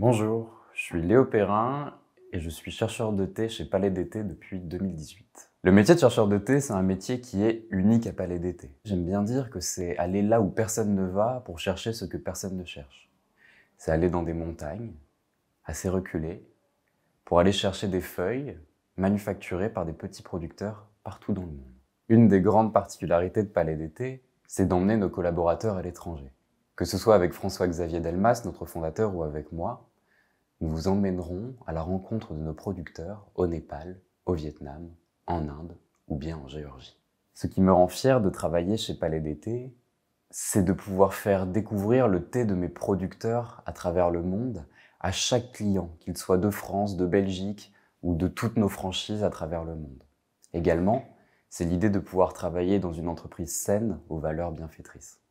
Bonjour, je suis Léo Perrin et je suis chercheur de thé chez Palais d'été depuis 2018. Le métier de chercheur de thé, c'est un métier qui est unique à Palais d'été. J'aime bien dire que c'est aller là où personne ne va pour chercher ce que personne ne cherche. C'est aller dans des montagnes, assez reculées, pour aller chercher des feuilles manufacturées par des petits producteurs partout dans le monde. Une des grandes particularités de Palais d'été, c'est d'emmener nos collaborateurs à l'étranger. Que ce soit avec François-Xavier Delmas, notre fondateur, ou avec moi, nous vous emmènerons à la rencontre de nos producteurs au Népal, au Vietnam, en Inde ou bien en Géorgie. Ce qui me rend fier de travailler chez Palais d'été, c'est de pouvoir faire découvrir le thé de mes producteurs à travers le monde à chaque client, qu'il soit de France, de Belgique ou de toutes nos franchises à travers le monde. Également, c'est l'idée de pouvoir travailler dans une entreprise saine aux valeurs bienfaitrices.